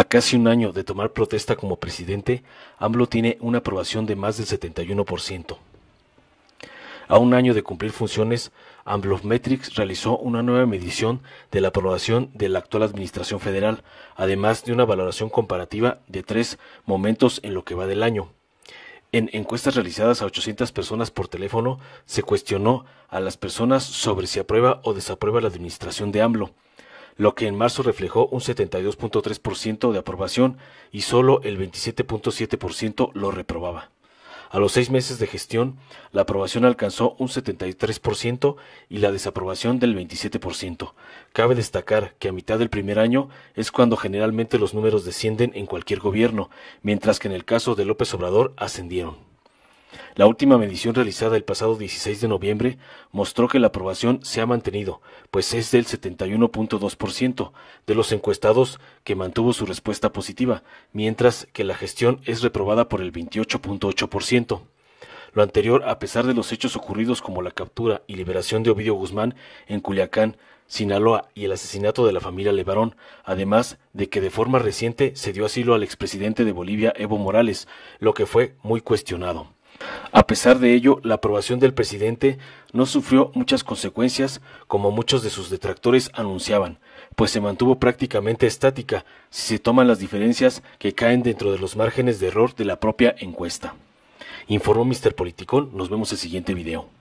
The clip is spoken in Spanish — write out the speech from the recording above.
A casi un año de tomar protesta como presidente, AMLO tiene una aprobación de más del 71%. A un año de cumplir funciones, Metrics realizó una nueva medición de la aprobación de la actual administración federal, además de una valoración comparativa de tres momentos en lo que va del año. En encuestas realizadas a 800 personas por teléfono, se cuestionó a las personas sobre si aprueba o desaprueba la administración de AMLO lo que en marzo reflejó un 72.3% de aprobación y solo el 27.7% lo reprobaba. A los seis meses de gestión, la aprobación alcanzó un 73% y la desaprobación del 27%. Cabe destacar que a mitad del primer año es cuando generalmente los números descienden en cualquier gobierno, mientras que en el caso de López Obrador ascendieron. La última medición realizada el pasado 16 de noviembre mostró que la aprobación se ha mantenido, pues es del 71.2% de los encuestados que mantuvo su respuesta positiva, mientras que la gestión es reprobada por el 28.8%. Lo anterior, a pesar de los hechos ocurridos como la captura y liberación de Ovidio Guzmán en Culiacán, Sinaloa y el asesinato de la familia Levarón, además de que de forma reciente se dio asilo al expresidente de Bolivia Evo Morales, lo que fue muy cuestionado. A pesar de ello, la aprobación del presidente no sufrió muchas consecuencias, como muchos de sus detractores anunciaban, pues se mantuvo prácticamente estática si se toman las diferencias que caen dentro de los márgenes de error de la propia encuesta. Informó Mr. Politicón, nos vemos el siguiente video.